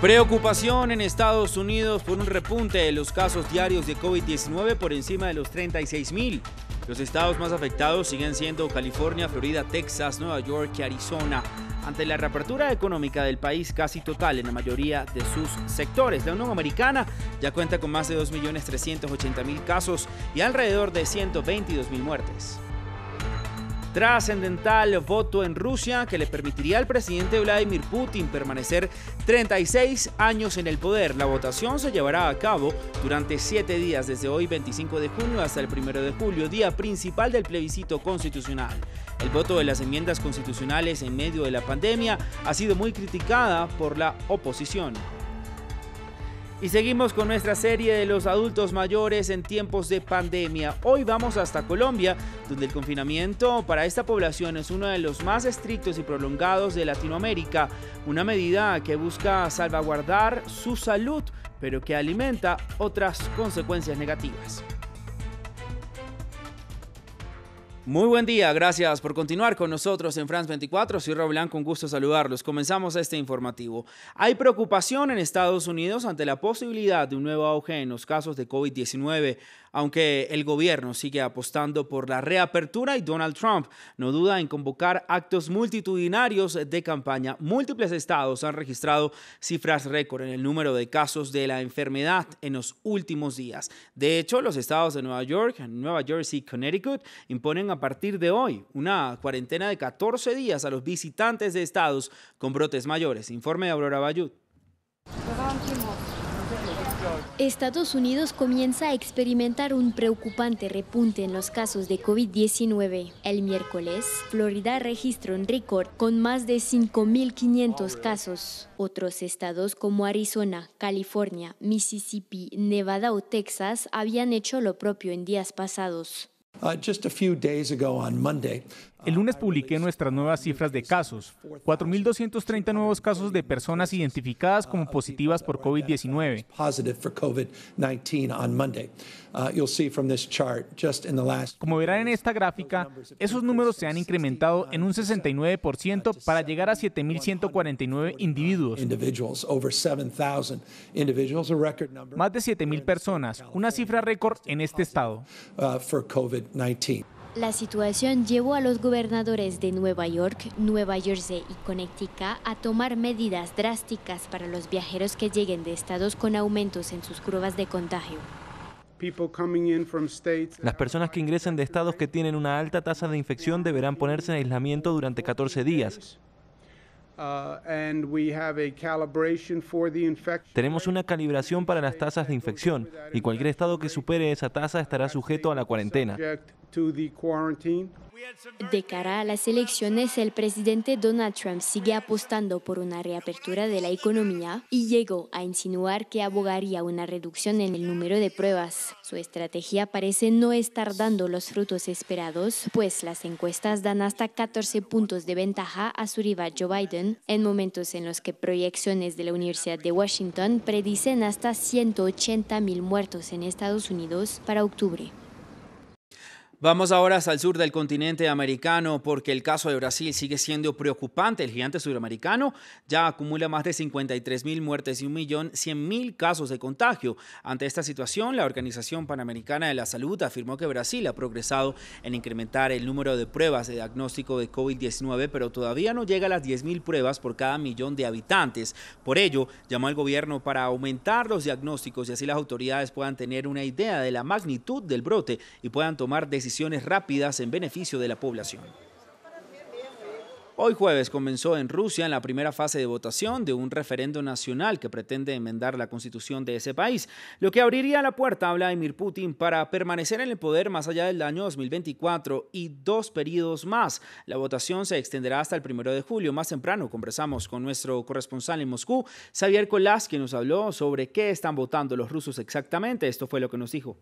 Preocupación en Estados Unidos por un repunte de los casos diarios de COVID-19 por encima de los 36 mil. Los estados más afectados siguen siendo California, Florida, Texas, Nueva York y Arizona. Ante la reapertura económica del país casi total en la mayoría de sus sectores, la Unión Americana ya cuenta con más de 2.380.000 casos y alrededor de 122.000 muertes trascendental voto en Rusia que le permitiría al presidente Vladimir Putin permanecer 36 años en el poder. La votación se llevará a cabo durante siete días, desde hoy 25 de junio hasta el 1 de julio, día principal del plebiscito constitucional. El voto de las enmiendas constitucionales en medio de la pandemia ha sido muy criticada por la oposición. Y seguimos con nuestra serie de los adultos mayores en tiempos de pandemia. Hoy vamos hasta Colombia, donde el confinamiento para esta población es uno de los más estrictos y prolongados de Latinoamérica, una medida que busca salvaguardar su salud, pero que alimenta otras consecuencias negativas. Muy buen día, gracias por continuar con nosotros en France 24. Soy Rob Blanco, con gusto saludarlos. Comenzamos este informativo. Hay preocupación en Estados Unidos ante la posibilidad de un nuevo auge en los casos de COVID-19, aunque el gobierno sigue apostando por la reapertura y Donald Trump no duda en convocar actos multitudinarios de campaña. Múltiples estados han registrado cifras récord en el número de casos de la enfermedad en los últimos días. De hecho, los estados de Nueva York, Nueva Jersey y Connecticut imponen a a partir de hoy una cuarentena de 14 días a los visitantes de estados con brotes mayores. Informe de Aurora Bayud. Estados Unidos comienza a experimentar un preocupante repunte en los casos de COVID-19. El miércoles, Florida registró un récord con más de 5.500 casos. Otros estados como Arizona, California, Mississippi, Nevada o Texas habían hecho lo propio en días pasados. uh, just a few days ago on Monday. El lunes publiqué nuestras nuevas cifras de casos, 4.230 nuevos casos de personas identificadas como positivas por COVID-19. Uh, como verán en esta gráfica, esos números se han incrementado en un 69% para llegar a 7.149 individuos. Más de 7.000 personas, una cifra récord en este estado. Uh, la situación llevó a los gobernadores de Nueva York, Nueva Jersey y Connecticut a tomar medidas drásticas para los viajeros que lleguen de estados con aumentos en sus curvas de contagio. Las personas que ingresen de estados que tienen una alta tasa de infección deberán ponerse en aislamiento durante 14 días. Uh, Tenemos una calibración para las tasas de infección y cualquier estado que supere esa tasa estará sujeto a la cuarentena. De cara a las elecciones, el presidente Donald Trump sigue apostando por una reapertura de la economía y llegó a insinuar que abogaría una reducción en el número de pruebas. Su estrategia parece no estar dando los frutos esperados, pues las encuestas dan hasta 14 puntos de ventaja a su rival Joe Biden, en momentos en los que proyecciones de la Universidad de Washington predicen hasta 180 mil muertos en Estados Unidos para octubre. Vamos ahora al sur del continente americano porque el caso de Brasil sigue siendo preocupante. El gigante sudamericano ya acumula más de 53 mil muertes y 1.100.000 casos de contagio. Ante esta situación, la Organización Panamericana de la Salud afirmó que Brasil ha progresado en incrementar el número de pruebas de diagnóstico de COVID-19, pero todavía no llega a las 10.000 pruebas por cada millón de habitantes. Por ello, llamó al gobierno para aumentar los diagnósticos y así las autoridades puedan tener una idea de la magnitud del brote y puedan tomar decisiones rápidas en beneficio de la población. Hoy jueves comenzó en Rusia la primera fase de votación de un referendo nacional que pretende enmendar la constitución de ese país, lo que abriría la puerta a Vladimir Putin para permanecer en el poder más allá del año 2024 y dos periodos más. La votación se extenderá hasta el primero de julio. Más temprano conversamos con nuestro corresponsal en Moscú, Xavier Colás, quien nos habló sobre qué están votando los rusos exactamente. Esto fue lo que nos dijo.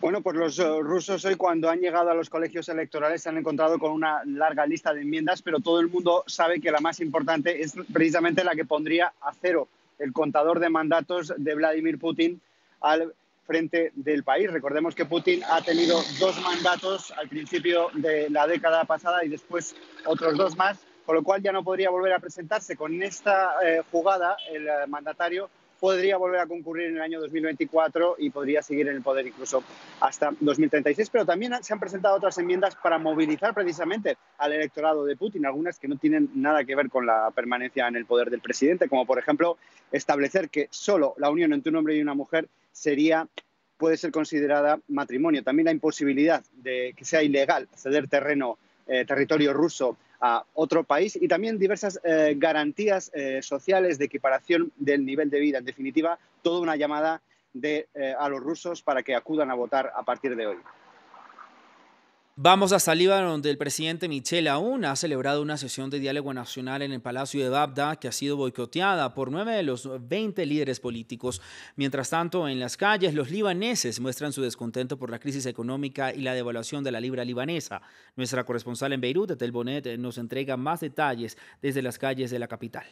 Bueno, pues los eh, rusos hoy cuando han llegado a los colegios electorales se han encontrado con una larga lista de enmiendas, pero todo el mundo sabe que la más importante es precisamente la que pondría a cero el contador de mandatos de Vladimir Putin al frente del país. Recordemos que Putin ha tenido dos mandatos al principio de la década pasada y después otros dos más, con lo cual ya no podría volver a presentarse. Con esta eh, jugada el eh, mandatario podría volver a concurrir en el año 2024 y podría seguir en el poder incluso hasta 2036. Pero también se han presentado otras enmiendas para movilizar precisamente al electorado de Putin, algunas que no tienen nada que ver con la permanencia en el poder del presidente, como por ejemplo establecer que solo la unión entre un hombre y una mujer sería puede ser considerada matrimonio. También la imposibilidad de que sea ilegal ceder terreno, eh, territorio ruso a otro país y también diversas eh, garantías eh, sociales de equiparación del nivel de vida. En definitiva, toda una llamada eh, a los rusos para que acudan a votar a partir de hoy. Vamos a Líbano, donde el presidente Michel Aoun ha celebrado una sesión de diálogo nacional en el Palacio de Babda que ha sido boicoteada por nueve de los 20 líderes políticos. Mientras tanto, en las calles, los libaneses muestran su descontento por la crisis económica y la devaluación de la libra libanesa. Nuestra corresponsal en Beirut, Etel Bonet, nos entrega más detalles desde las calles de la capital.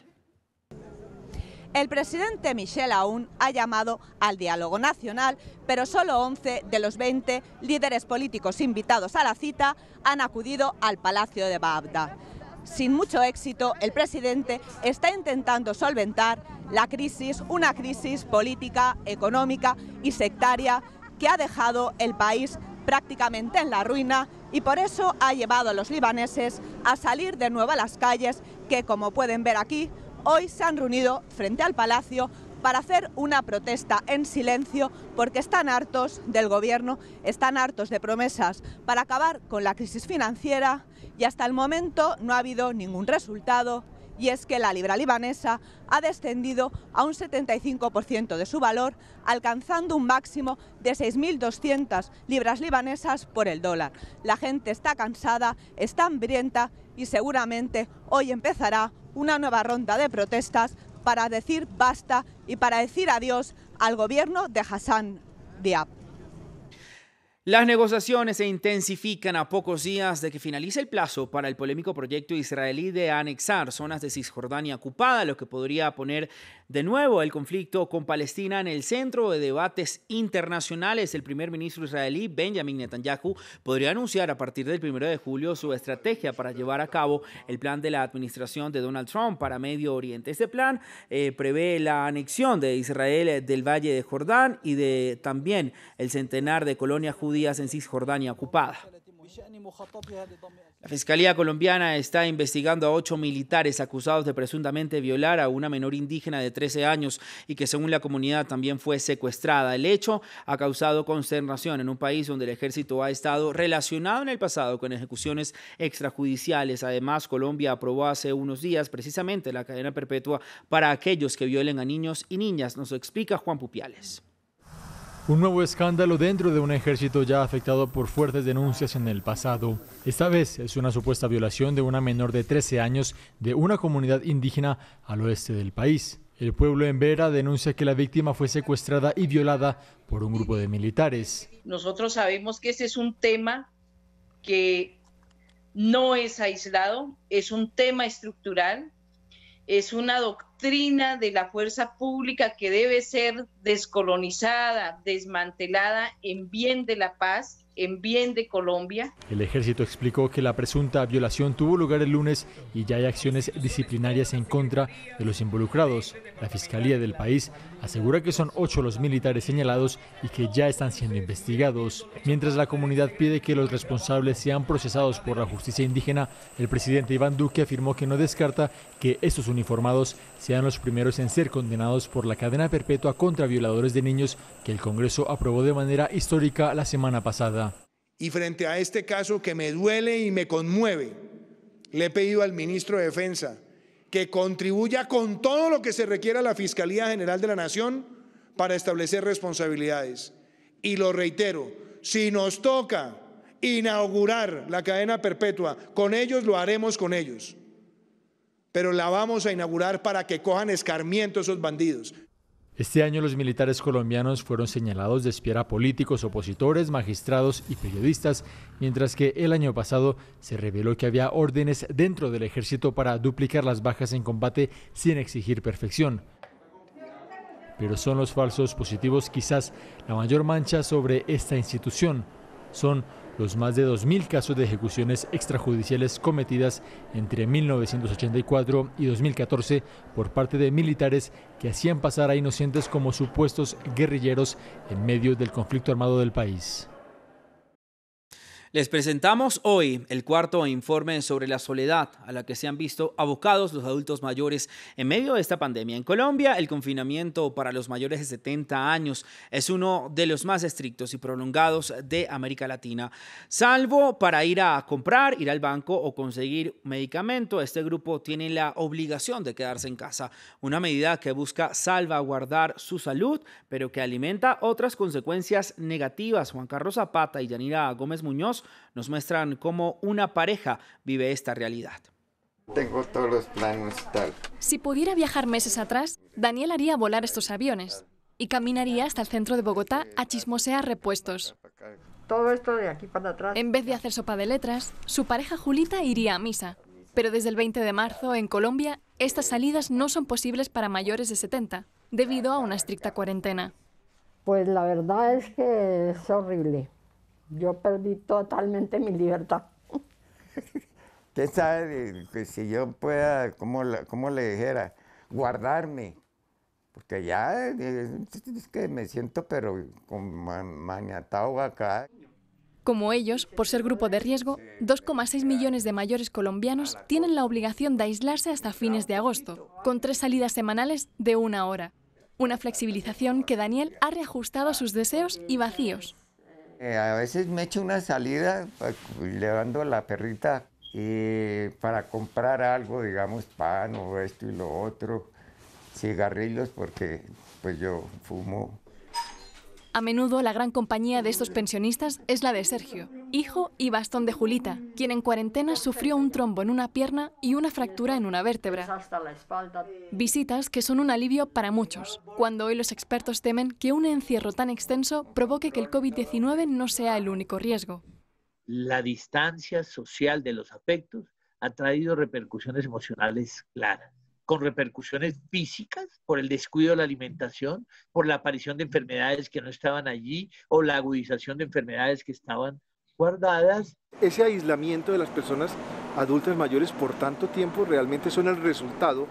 El presidente Michel Aoun ha llamado al diálogo nacional, pero solo 11 de los 20 líderes políticos invitados a la cita han acudido al Palacio de Baabda. Sin mucho éxito, el presidente está intentando solventar la crisis, una crisis política, económica y sectaria que ha dejado el país prácticamente en la ruina y por eso ha llevado a los libaneses a salir de nuevo a las calles que, como pueden ver aquí, hoy se han reunido frente al Palacio para hacer una protesta en silencio porque están hartos del gobierno, están hartos de promesas para acabar con la crisis financiera y hasta el momento no ha habido ningún resultado y es que la libra libanesa ha descendido a un 75% de su valor, alcanzando un máximo de 6.200 libras libanesas por el dólar. La gente está cansada, está hambrienta y seguramente hoy empezará una nueva ronda de protestas para decir basta y para decir adiós al gobierno de Hassan Diab. Las negociaciones se intensifican a pocos días de que finalice el plazo para el polémico proyecto israelí de anexar zonas de Cisjordania ocupada, lo que podría poner de nuevo, el conflicto con Palestina en el centro de debates internacionales. El primer ministro israelí Benjamin Netanyahu podría anunciar a partir del 1 de julio su estrategia para llevar a cabo el plan de la administración de Donald Trump para Medio Oriente. Este plan eh, prevé la anexión de Israel del Valle de Jordán y de también el centenar de colonias judías en Cisjordania ocupada. La Fiscalía colombiana está investigando a ocho militares acusados de presuntamente violar a una menor indígena de 13 años y que según la comunidad también fue secuestrada. El hecho ha causado consternación en un país donde el ejército ha estado relacionado en el pasado con ejecuciones extrajudiciales. Además, Colombia aprobó hace unos días precisamente la cadena perpetua para aquellos que violen a niños y niñas, nos explica Juan Pupiales. Un nuevo escándalo dentro de un ejército ya afectado por fuertes denuncias en el pasado. Esta vez es una supuesta violación de una menor de 13 años de una comunidad indígena al oeste del país. El pueblo en Vera denuncia que la víctima fue secuestrada y violada por un grupo de militares. Nosotros sabemos que este es un tema que no es aislado, es un tema estructural, es una doctrina de la fuerza pública que debe ser descolonizada, desmantelada en bien de la paz en bien de Colombia. El ejército explicó que la presunta violación tuvo lugar el lunes y ya hay acciones disciplinarias en contra de los involucrados. La Fiscalía del país asegura que son ocho los militares señalados y que ya están siendo investigados. Mientras la comunidad pide que los responsables sean procesados por la justicia indígena, el presidente Iván Duque afirmó que no descarta que estos uniformados sean los primeros en ser condenados por la cadena perpetua contra violadores de niños que el Congreso aprobó de manera histórica la semana pasada. Y frente a este caso que me duele y me conmueve, le he pedido al ministro de Defensa que contribuya con todo lo que se requiera a la Fiscalía General de la Nación para establecer responsabilidades. Y lo reitero, si nos toca inaugurar la cadena perpetua, con ellos lo haremos con ellos. Pero la vamos a inaugurar para que cojan escarmiento esos bandidos. Este año los militares colombianos fueron señalados de espiar a políticos, opositores, magistrados y periodistas, mientras que el año pasado se reveló que había órdenes dentro del ejército para duplicar las bajas en combate sin exigir perfección. Pero son los falsos positivos quizás la mayor mancha sobre esta institución. Son los más de 2.000 casos de ejecuciones extrajudiciales cometidas entre 1984 y 2014 por parte de militares que hacían pasar a inocentes como supuestos guerrilleros en medio del conflicto armado del país. Les presentamos hoy el cuarto informe sobre la soledad a la que se han visto abocados los adultos mayores en medio de esta pandemia. En Colombia, el confinamiento para los mayores de 70 años es uno de los más estrictos y prolongados de América Latina. Salvo para ir a comprar, ir al banco o conseguir medicamento, este grupo tiene la obligación de quedarse en casa, una medida que busca salvaguardar su salud, pero que alimenta otras consecuencias negativas. Juan Carlos Zapata y Yanira Gómez Muñoz nos muestran cómo una pareja vive esta realidad. Tengo todos los planos tal. Si pudiera viajar meses atrás, Daniel haría volar estos aviones y caminaría hasta el centro de Bogotá a chismosear repuestos. aquí para En vez de hacer sopa de letras, su pareja Julita iría a misa. Pero desde el 20 de marzo, en Colombia, estas salidas no son posibles para mayores de 70, debido a una estricta cuarentena. Pues la verdad es que es horrible yo perdí totalmente mi libertad. ¿Qué sabe que si yo pueda, como cómo le dijera, guardarme? Porque ya eh, es que me siento pero con maniatado acá. Como ellos, por ser grupo de riesgo, 2,6 millones de mayores colombianos tienen la obligación de aislarse hasta fines de agosto, con tres salidas semanales de una hora. Una flexibilización que Daniel ha reajustado a sus deseos y vacíos a veces me echo una salida pues, llevando a la perrita y para comprar algo, digamos pan o esto y lo otro, cigarrillos, porque pues yo fumo a menudo la gran compañía de estos pensionistas es la de Sergio, hijo y bastón de Julita, quien en cuarentena sufrió un trombo en una pierna y una fractura en una vértebra. Visitas que son un alivio para muchos, cuando hoy los expertos temen que un encierro tan extenso provoque que el COVID-19 no sea el único riesgo. La distancia social de los afectos ha traído repercusiones emocionales claras con repercusiones físicas por el descuido de la alimentación, por la aparición de enfermedades que no estaban allí o la agudización de enfermedades que estaban guardadas. Ese aislamiento de las personas adultas mayores por tanto tiempo realmente son el resultado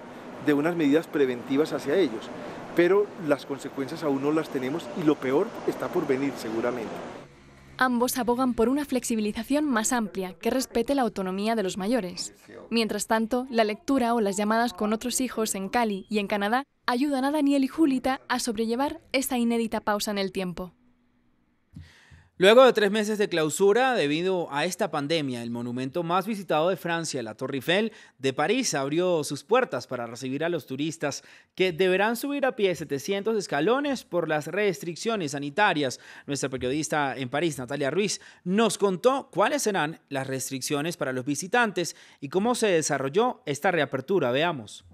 de unas medidas preventivas hacia ellos, pero las consecuencias aún no las tenemos y lo peor está por venir seguramente. Ambos abogan por una flexibilización más amplia que respete la autonomía de los mayores. Mientras tanto, la lectura o las llamadas con otros hijos en Cali y en Canadá ayudan a Daniel y Julita a sobrellevar esta inédita pausa en el tiempo. Luego de tres meses de clausura debido a esta pandemia, el monumento más visitado de Francia, la Torre Eiffel de París, abrió sus puertas para recibir a los turistas que deberán subir a pie 700 escalones por las restricciones sanitarias. Nuestra periodista en París, Natalia Ruiz, nos contó cuáles serán las restricciones para los visitantes y cómo se desarrolló esta reapertura. Veamos.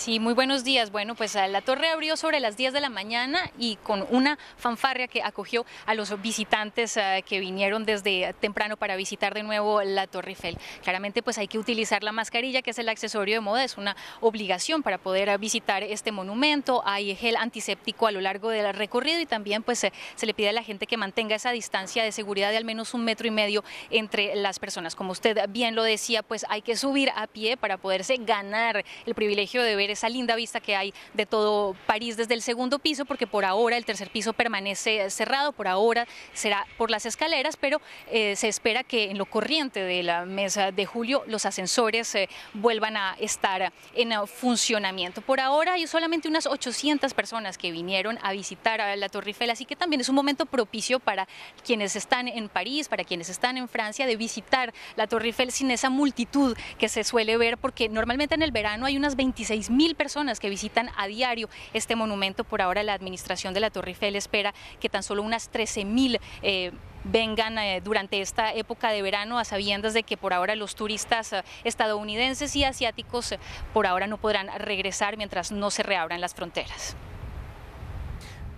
Sí, muy buenos días. Bueno, pues ah, la torre abrió sobre las 10 de la mañana y con una fanfarria que acogió a los visitantes ah, que vinieron desde temprano para visitar de nuevo la Torre Eiffel. Claramente pues hay que utilizar la mascarilla, que es el accesorio de moda, es una obligación para poder ah, visitar este monumento. Hay gel antiséptico a lo largo del recorrido y también pues eh, se le pide a la gente que mantenga esa distancia de seguridad de al menos un metro y medio entre las personas. Como usted bien lo decía, pues hay que subir a pie para poderse ganar el privilegio de ver esa linda vista que hay de todo París desde el segundo piso, porque por ahora el tercer piso permanece cerrado, por ahora será por las escaleras, pero eh, se espera que en lo corriente de la mesa de julio los ascensores eh, vuelvan a estar en funcionamiento. Por ahora hay solamente unas 800 personas que vinieron a visitar la Torre Eiffel, así que también es un momento propicio para quienes están en París, para quienes están en Francia, de visitar la Torre Eiffel sin esa multitud que se suele ver, porque normalmente en el verano hay unas 26 mil personas que visitan a diario este monumento. Por ahora la administración de la Torre Eiffel espera que tan solo unas 13.000 mil eh, vengan eh, durante esta época de verano a sabiendas de que por ahora los turistas eh, estadounidenses y asiáticos por ahora no podrán regresar mientras no se reabran las fronteras.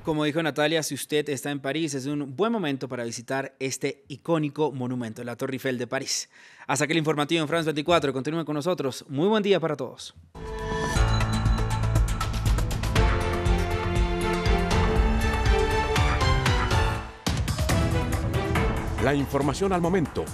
Como dijo Natalia, si usted está en París, es un buen momento para visitar este icónico monumento, la Torre Eiffel de París. Hasta que el informativo en France 24 continúe con nosotros. Muy buen día para todos. La información al momento